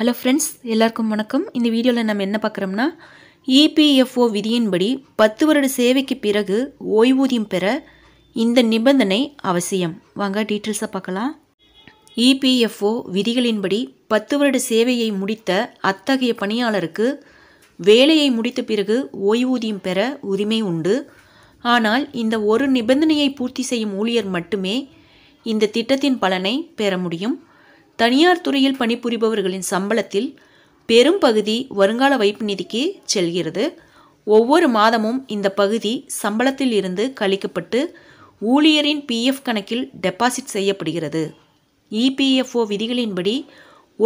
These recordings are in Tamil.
ஹலோ ஃப்ரெண்ட்ஸ் எல்லாருக்கும் வணக்கம் இந்த வீடியோவில் நம்ம என்ன பார்க்குறோம்னா இபிஎஃப்ஓ e விதியின்படி பத்து வருட சேவைக்கு பிறகு ஓய்வூதியம் பெற இந்த நிபந்தனை அவசியம் வாங்க டீட்டெயில்ஸை பார்க்கலாம் இபிஎஃப்ஓ e விதிகளின்படி பத்து வருட சேவையை முடித்த அத்தகைய பணியாளருக்கு வேலையை முடித்த பிறகு ஓய்வூதியம் பெற உரிமை உண்டு ஆனால் இந்த ஒரு நிபந்தனையை பூர்த்தி செய்யும் ஊழியர் மட்டுமே இந்த திட்டத்தின் பலனை பெற முடியும் தனியார் துறையில் பணிபுரிபவர்களின் சம்பளத்தில் பெரும் பகுதி வருங்கால வைப்பு நிதிக்கு செல்கிறது ஒவ்வொரு மாதமும் இந்த பகுதி சம்பளத்தில் இருந்து கழிக்கப்பட்டு ஊழியரின் பிஎஃப் கணக்கில் டெபாசிட் செய்யப்படுகிறது இபிஎஃப்ஓ e விதிகளின்படி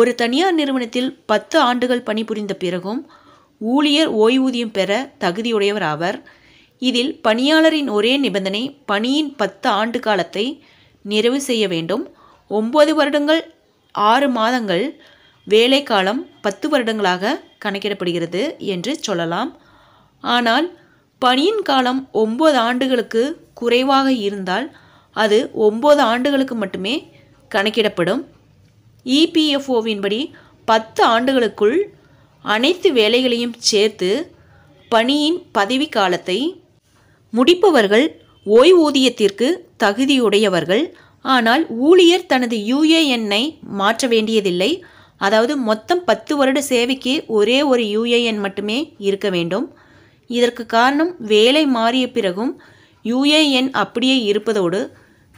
ஒரு தனியார் நிறுவனத்தில் பத்து ஆண்டுகள் பணிபுரிந்த பிறகும் ஊழியர் ஓய்வூதியம் பெற தகுதியுடையவர் ஆவர் இதில் பணியாளரின் ஒரே நிபந்தனை பணியின் பத்து ஆண்டு காலத்தை நிறைவு செய்ய வேண்டும் ஒன்பது வருடங்கள் ஆறு மாதங்கள் வேலை காலம் பத்து வருடங்களாக கணக்கிடப்படுகிறது என்று சொல்லலாம் ஆனால் பணியின் காலம் ஒம்பது ஆண்டுகளுக்கு குறைவாக இருந்தால் அது ஒம்பது ஆண்டுகளுக்கு மட்டுமே கணக்கிடப்படும் இபிஎஃப்ஓவின்படி பத்து ஆண்டுகளுக்குள் அனைத்து வேலைகளையும் சேர்த்து பணியின் பதவி காலத்தை முடிப்பவர்கள் ஓய்வூதியத்திற்கு தகுதியுடையவர்கள் ஆனால் ஊழியர் தனது யுஏஎன்னை மாற்ற வேண்டியதில்லை அதாவது மொத்தம் பத்து வருட சேவைக்கு ஒரே ஒரு யூஏஎன் மட்டுமே இருக்க வேண்டும் இதற்கு காரணம் வேலை மாறிய பிறகும் யுஏஎன் அப்படியே இருப்பதோடு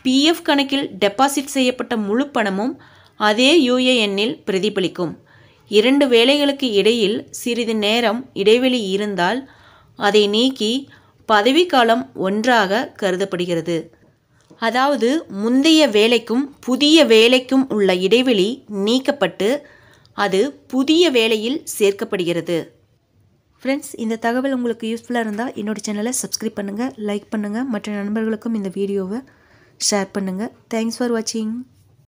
பிஎஃப் கணக்கில் டெபாசிட் செய்யப்பட்ட முழு பணமும் அதே யுஏஎன்னில் பிரதிபலிக்கும் இரண்டு வேலைகளுக்கு இடையில் சிறிது நேரம் இடைவெளி இருந்தால் அதை நீக்கி பதவிக்காலம் ஒன்றாக கருதப்படுகிறது அதாவது முந்தைய வேலைக்கும் புதிய வேலைக்கும் உள்ள இடைவெளி நீக்கப்பட்டு அது புதிய வேலையில் சேர்க்கப்படுகிறது ஃப்ரெண்ட்ஸ் இந்த தகவல் உங்களுக்கு யூஸ்ஃபுல்லாக இருந்தால் என்னோடய சேனலை சப்ஸ்கிரைப் பண்ணுங்கள் லைக் பண்ணுங்கள் மற்ற நண்பர்களுக்கும் இந்த வீடியோவை ஷேர் பண்ணுங்கள் தேங்க்ஸ் ஃபார் வாட்சிங்